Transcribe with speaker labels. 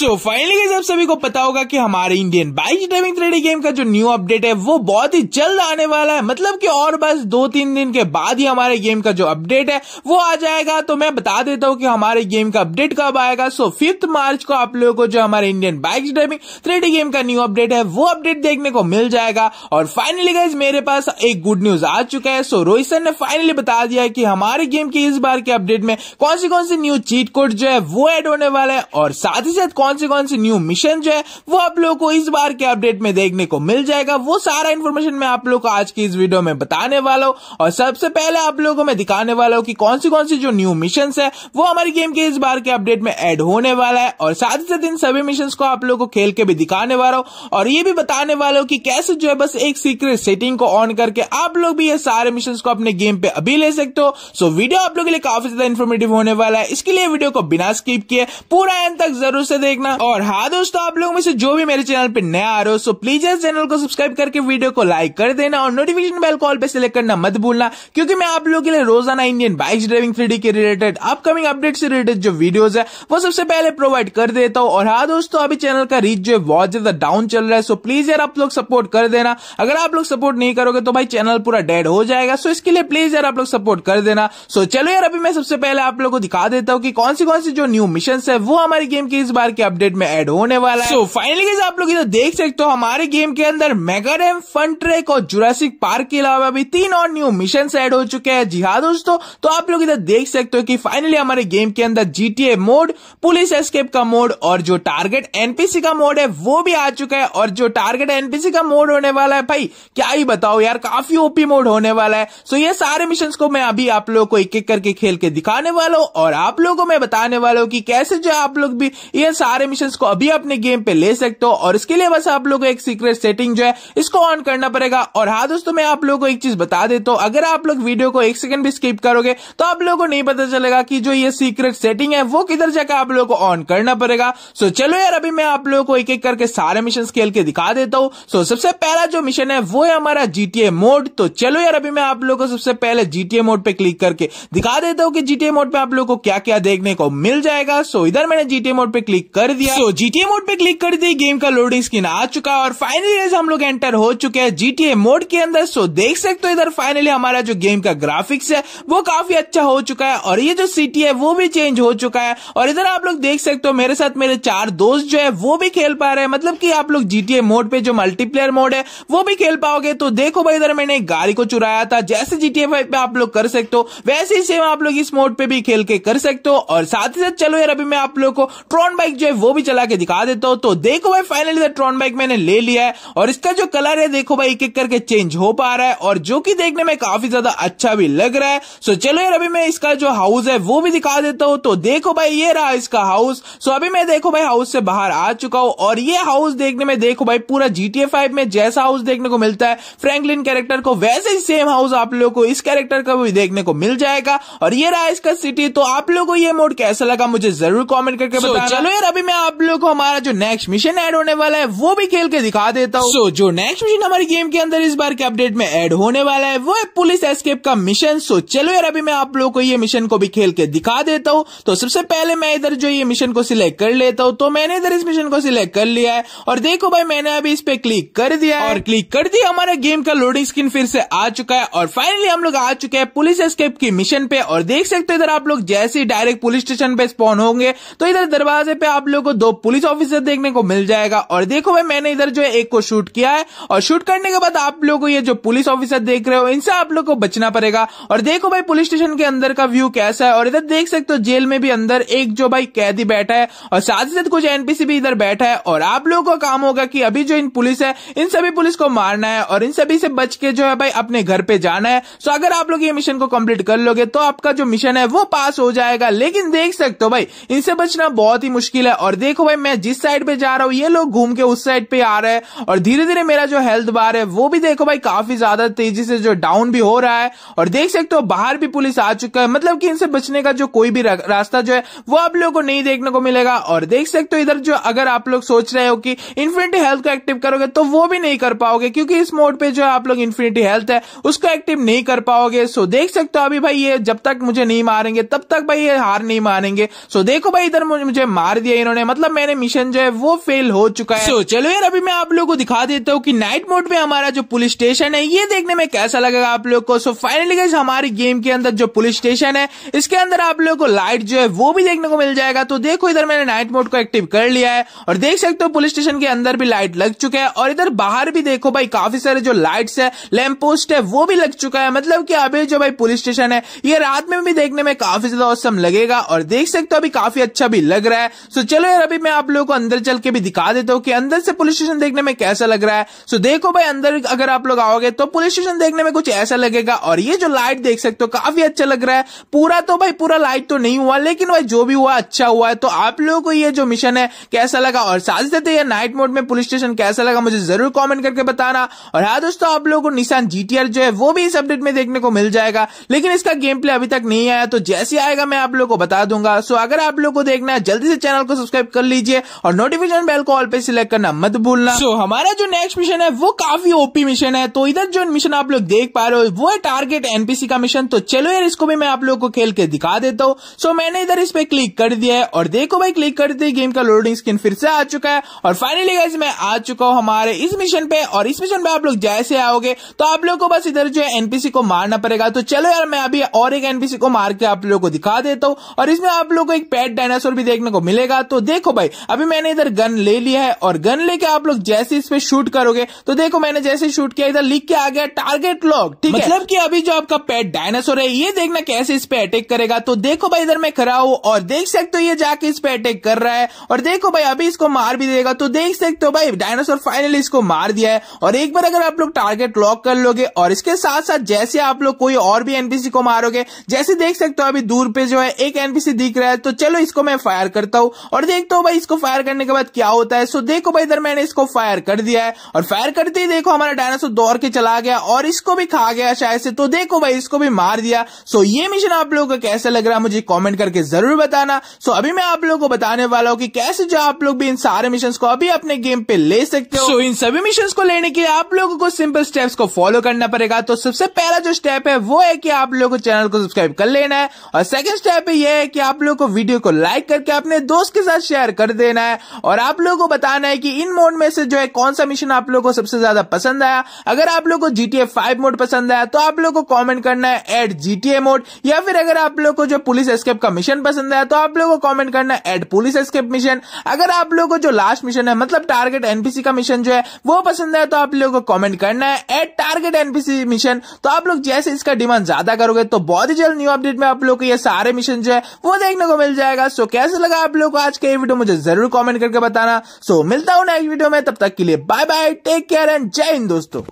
Speaker 1: सो so, finally आप सभी को पता होगा कि हमारे Indian bike driving three D game का जो न्यू अपडेट है वो बहुत ही जल्द आने वाला है मतलब कि और बस दो तीन दिन के बाद ही हमारे गेम का जो अपडेट है वो आ जाएगा तो मैं बता देता हूँ कि हमारे गेम का अपडेट कब आएगा सो फिफ्थ मार्च को आप लोगों को जो हमारे Indian bike driving three D game का न्यू अपडेट है वो अपडेट देखने को मिल जाएगा और फाइनली गाइज मेरे पास एक गुड न्यूज आ चुका है सो रोहित ने फाइनली बता दिया है कि हमारे गेम के इस बार के अपडेट में कौन सी कौन सी न्यू चीट कोड जो है वो एड होने वाला है और साथ ही साथ कौन कौन से कौन से न्यू मिशन जो है वो आप लोगों को इस बार के अपडेट में देखने को मिल जाएगा वो सारा इन्फॉर्मेशन मैं आप लोग को आज की इस वीडियो में बताने वाला हूँ और सबसे पहले आप लोगों को मैं दिखाने वाला हूँ कि कौन सी कौन सी जो न्यू मिशन है वो हमारी गेम के इस बार के अपडेट में एड होने वाला है और साथ ही साथ इन सभी मिशन को आप लोग को खेल के भी दिखाने वाला हूँ और ये भी बताने वाला हूँ कि कैसे जो है बस एक सीक्रेट सेटिंग को ऑन करके आप लोग भी ये सारे मिशन को अपने गेम पे अभी ले सकते हो सो वीडियो आप लोग के लिए काफी ज्यादा इन्फॉर्मेटिव होने वाला है इसके लिए वीडियो को बिना स्किप किए पूरा एंड तक जरूर से देख देखना और हाँ दोस्तों आप लोग में से जो भी मेरे चैनल पे नया आ रहे हो सो प्लीज इस चैनल को सब्सक्राइब करके वीडियो को लाइक कर देना और नोटिफिकेशन बेल कॉल पे सिलेक्ट करना मत भूलना क्योंकि मैं आप लोगों के लिए रोजाना इंडियन बाइक ड्राइविंग थ्री के रिलेटेड अपकमिंग अपडेट से रिलेटेड जो वीडियो है वो सबसे पहले प्रोवाइड कर देता हूँ और हाँ दोस्तों अभी चैनल का रीच जो है बहुत ज्यादा डाउन चल रहा है सो प्लीज यार आप लोग सपोर्ट कर देना अगर आप लोग सपोर्ट नहीं करोगे तो भाई चैनल पूरा डेड हो जाएगा सो इसके लिए प्लीज यार आप लोग सपोर्ट कर देना सो चलो यार अभी मैं सबसे पहले आप लोग को दिखा देता हूँ कि कौन सी कौन सी जो न्यू मिशन है वो हमारे गेम के इस बार के अपडेट में एड होने वाला है सो फाइनली आप लोग इधर देख सकते हो हमारे गेम के अंदर मेगाडेम फन ट्रेक और जुरासिक पार्क के अलावा भी तीन और न्यू मिशन एड हो चुके हैं जी हाँ दोस्तों तो आप लोग इधर देख सकते हो कि फाइनली हमारे गेम के अंदर जीटीए मोड पुलिस एस्केप का मोड और जो टारगेट एनपीसी का मोड है वो भी आ चुका है और जो टारगेट एनपीसी का मोड होने वाला है भाई क्या ही बताओ यार काफी ओपी मोड होने वाला है सो ये सारे मिशन को मैं अभी आप लोगों को एक एक करके खेल के दिखाने वाला हूँ और आप लोगों को मैं बताने वाला हूँ कि कैसे जो आप लोग भी ये सारे सारे मिशन को अभी अपने गेम पे ले सकते हो और इसके लिए बस आप लोग एक सीक्रेट सेटिंग जो है इसको ऑन करना पड़ेगा और हाँ दोस्तों मैं आप लोगों को एक चीज बता देता हूँ अगर आप लोग वीडियो को एक सेकंड भी स्किप करोगे तो आप लोगों को नहीं पता चलेगा कि जो ये सीक्रेट सेटिंग है वो किधर जाकर आप लोगों को ऑन करना पड़ेगा सो चलो यार अभी मैं आप लोगों को एक एक करके सारे मिशन खेल के दिखा देता हूँ सो सबसे पहला जो मिशन है वो है हमारा जीटीए मोड तो चलो यार अभी मैं आप लोगों को सबसे पहले जीटीए मोड पे क्लिक करके दिखा देता हूँ कि जीटीए मोड पे आप लोगों को क्या क्या देखने को मिल जाएगा सो इधर मैंने जीटीए मोड पे क्लिक कर कर दिया तो जीटीए मोड पे क्लिक कर दी गेम का लोडिंग स्क्रीन आ चुका है और फाइनली हम लोग एंटर हो चुके हैं जीटीए मोड के अंदर सो देख सकते हो इधर फाइनली हमारा जो गेम का ग्राफिक्स है वो काफी अच्छा हो चुका है और ये जो सिटी है वो भी चेंज हो चुका है और इधर आप लोग देख सकते हो मेरे साथ मेरे चार दोस्त जो है वो भी खेल पा रहे हैं मतलब की आप लोग जीटीए मोड पे जो मल्टीप्लेयर मोड है वो भी खेल पाओगे तो देखो भाई इधर मैंने गाड़ी को चुराया था जैसे जीटीए फाइव पे आप लोग कर सकते हो वैसे ही सेम आप लोग इस मोड पे भी खेल के कर सकते हो और साथ ही साथ चलो यार अभी मैं आप लोग को ट्रॉन बाइक जो है वो भी चला के दिखा देता हूँ तो देखो भाई फाइनली ट्रॉन बाइक मैंने ले लिया है और इसका जो कलर है देखो भाई एक एक करके चेंज हो पा रहा है और जो की देखने में काफी ज्यादा अच्छा भी लग रहा है सो चलो यार अभी मैं इसका जो हाउस है वो भी दिखा देता हूँ तो देखो भाई ये रहा इसका हाउस सो अभी मैं देखो भाई हाउस से बाहर आ चुका हूँ और ये हाउस देखने में देखो भाई पूरा जीटीए फाइव में जैसा हाउस देखने को मिलता है फ्रेंकलिन कैरेक्टर को वैसे ही सेम हाउस आप लोगों को इस कैरेक्टर का भी देखने को मिल जाएगा और ये रहा इसका सिटी तो आप लोगों को ये मोड कैसा लगा मुझे जरूर कमेंट करके बताना चलो यार अभी अभी मैं आप लोग को हमारा जो नेक्स्ट मिशन ऐड होने वाला है वो भी खेल के दिखा देता हूँ so, जो नेक्स्ट मिशन हमारे गेम के अंदर इस बार के अपडेट में ऐड होने वाला है वो है पुलिस एस्केप का मिशन सो so, चलो यार अभी मैं आप लोग को ये मिशन को भी खेल के दिखा देता हूँ तो सबसे पहले मैं इधर जो ये मिशन को सिलेक्ट कर लेता हूँ तो मैंने इधर इस मिशन को सिलेक्ट कर लिया है और देखो भाई मैंने अभी इस पे क्लिक कर दिया और क्लिक कर दिया हमारा गेम का लोडिंग स्क्रीन फिर से आ चुका है और फाइनली हम लोग आ चुके हैं पुलिस एस्केप की मिशन पे और देख सकते हो इधर आप लोग जैसे ही डायरेक्ट पुलिस स्टेशन पे स्पॉन होंगे तो इधर दरवाजे पे आप लोगों को दो पुलिस ऑफिसर देखने को मिल जाएगा और देखो भाई मैंने इधर जो है एक को शूट किया है और शूट करने के बाद आप लोगों को ये जो पुलिस ऑफिसर देख रहे हो इनसे आप लोग को बचना पड़ेगा और देखो भाई पुलिस स्टेशन के अंदर का व्यू कैसा है और इधर देख सकते हो जेल में भी अंदर एक जो भाई कैदी बैठा है और साथ ही साथ कुछ एनपीसी भी इधर बैठा है और आप लोगों का काम होगा कि अभी जो इन पुलिस है इन सभी पुलिस को मारना है और इन सभी से बच के जो है भाई अपने घर पे जाना है सो अगर आप लोग ये मिशन को कंप्लीट कर लोगे तो आपका जो मिशन है वो पास हो जाएगा लेकिन देख सकते हो भाई इनसे बचना बहुत ही मुश्किल है और देखो भाई मैं जिस साइड पे जा रहा हूँ ये लोग घूम के उस साइड पे आ रहे हैं और धीरे धीरे मेरा जो हेल्थ बार है वो भी देखो भाई काफी ज्यादा तेजी से जो डाउन भी हो रहा है और देख सकते हो बाहर भी पुलिस आ चुका है मतलब कि इनसे बचने का जो कोई भी रास्ता जो है वो आप लोगों को नहीं देखने को मिलेगा और देख सकते हो इधर जो अगर आप लोग सोच रहे हो कि इन्फिनिटी हेल्थ को एक्टिव करोगे तो वो भी नहीं कर पाओगे क्योंकि इस मोड पे जो है आप लोग इन्फिनिटी हेल्थ है उसको एक्टिव नहीं कर पाओगे सो देख सकते हो अभी भाई ये जब तक मुझे नहीं मारेंगे तब तक भाई ये हार नहीं मानेंगे सो देखो भाई इधर मुझे मार दिया इन्होंने इन्होंने मतलब मैंने मिशन जो है वो फेल हो चुका है so, चलो यार अभी मैं आप लोगों को दिखा देता हूँ कि नाइट मोड में हमारा जो पुलिस स्टेशन है ये देखने में कैसा लगेगा आप लोग को सो फाइनली गाइस हमारी गेम के अंदर जो पुलिस स्टेशन है इसके अंदर आप लोग को लाइट जो है वो भी देखने को मिल जाएगा तो देखो इधर मैंने नाइट मोड को एक्टिव कर लिया है और देख सकते हो पुलिस स्टेशन के अंदर भी लाइट लग चुका है और इधर बाहर भी देखो भाई काफी सारे जो लाइट्स है लैंप पोस्ट है वो भी लग चुका है मतलब कि अभी जो भाई पुलिस स्टेशन है ये रात में भी देखने में काफी ज्यादा औसम लगेगा और देख सकते हो अभी काफी अच्छा भी लग रहा है सो चलो यार अभी मैं आप लोगों को अंदर चल के भी दिखा देता हूँ कि अंदर से पुलिस स्टेशन देखने में कैसा लग रहा है सो देखो भाई अंदर अगर आप लोग आओगे तो पुलिस स्टेशन देखने में कुछ ऐसा लगेगा और ये जो लाइट देख सकते हो काफी अच्छा लग रहा है पूरा तो भाई पूरा लाइट तो नहीं हुआ लेकिन भाई जो भी हुआ अच्छा हुआ है तो आप लोगों को ये जो मिशन है कैसा लगा और साथ देते ये नाइट मोड में पुलिस स्टेशन कैसा लगा मुझे जरूर कॉमेंट करके बताना और हाँ दोस्तों आप लोगों को निशान जीटीआर जो है वो भी इस अपडेट में देखने को मिल जाएगा लेकिन इसका गेम प्ले अभी तक नहीं आया तो जैसे आएगा मैं आप लोग को बता दूंगा सो अगर आप लोग को देखना है जल्दी से चैनल को सब्सक्राइब कर लीजिए और नोटिफिकेशन बेल को ऑल पे सिलेक्ट करना मत भूलना सो so, हमारा जो नेक्स्ट मिशन है वो काफी ओपी मिशन है तो इधर जो मिशन आप लोग देख पा रहे हो वो है टारगेट एनपीसी का मिशन तो चलो यार इसको भी मैं आप लोग को खेल के दिखा देता हूँ सो so, मैंने इधर इस पे क्लिक कर दिया है और देखो भाई क्लिक कर दी गेम का लोडिंग स्क्रीन फिर से आ चुका है और फाइनली गाइस मैं आ चुका हूँ हमारे इस मिशन पे और इस मिशन पे आप लोग जैसे आओगे तो आप लोग को बस इधर जो है एनपीसी को मारना पड़ेगा तो चलो यार मैं अभी और एक एनपीसी को मार के आप लोग को दिखा देता हूँ और इसमें आप लोग को एक पेट डायनासोर भी देखने को मिलेगा तो देखो भाई अभी मैंने इधर गन ले लिया है और गन लेके आप लोग जैसे इस पे शूट करोगे तो देखो मैंने जैसे शूट किया इधर लिख के आ गया टारगेट लॉक ठीक है मतलब कि अभी जो आपका पेट डायनासोर है ये देखना कैसे इस पे अटैक करेगा तो देखो भाई इधर मैं खड़ा हूँ और देख सकते हो ये जाके इस पे अटैक कर रहा है और देखो भाई अभी इसको मार भी देगा तो देख सकते हो भाई डायनासोर फाइनली इसको मार दिया है और एक बार अगर आप लोग टारगेट लॉक कर लोगे और इसके साथ साथ जैसे आप लोग कोई और भी एनपीसी को मारोगे जैसे देख सकते हो अभी दूर पे जो है एक एनपीसी दिख रहा है तो चलो इसको मैं फायर करता हूँ और और देखते हो भाई इसको फायर करने के बाद क्या होता है सो देखो भाई इधर मैंने इसको फायर कर दिया है और फायर करते ही देखो हमारा डायनासोर दौड़ के चला गया और इसको भी खा गया शायद से तो देखो भाई इसको भी मार दिया सो ये मिशन आप लोगों का कैसा लग रहा है मुझे कॉमेंट करके जरूर बताना सो अभी मैं आप लोगों को बताने वाला हूँ कि कैसे जो आप लोग भी इन सारे मिशन को अभी अपने गेम पे ले सकते हो सो इन सभी मिशन को लेने के लिए आप लोगों को सिंपल स्टेप्स को फॉलो करना पड़ेगा तो सबसे पहला जो स्टेप है वो है कि आप लोगों को चैनल को सब्सक्राइब कर लेना है और सेकंड स्टेप ये है कि आप लोगों को वीडियो को लाइक करके अपने दोस्त के साथ साथ शेयर कर देना है और आप लोगों को बताना है कि इन मोड में से जो है कौन सा मिशन आप लोगों को सबसे ज्यादा पसंद आया अगर आप लोगों को जीटीए फाइव मोड पसंद आया तो आप लोगों को कॉमेंट करना है एड जीटीए मोड या फिर अगर आप लोग को जो पुलिस एस्केप का मिशन पसंद आया तो आप लोगों को कॉमेंट करना है एड पुलिस एस्केप मिशन अगर आप लोगों को जो लास्ट मिशन है मतलब टारगेट एनपीसी का मिशन जो है वो पसंद आया तो आप लोगों को कॉमेंट करना है एड टारगेट एनपीसी मिशन तो आप लोग जैसे इसका डिमांड ज्यादा करोगे तो बहुत ही जल्द न्यू अपडेट में आप लोग को ये सारे मिशन जो है वो देखने को मिल जाएगा सो कैसे लगा आप लोग को आज के ये वीडियो मुझे जरूर कॉमेंट करके बताना सो मिलता हूं नेक्स्ट वीडियो में तब तक के लिए bye bye take care and जय हिंद दोस्तों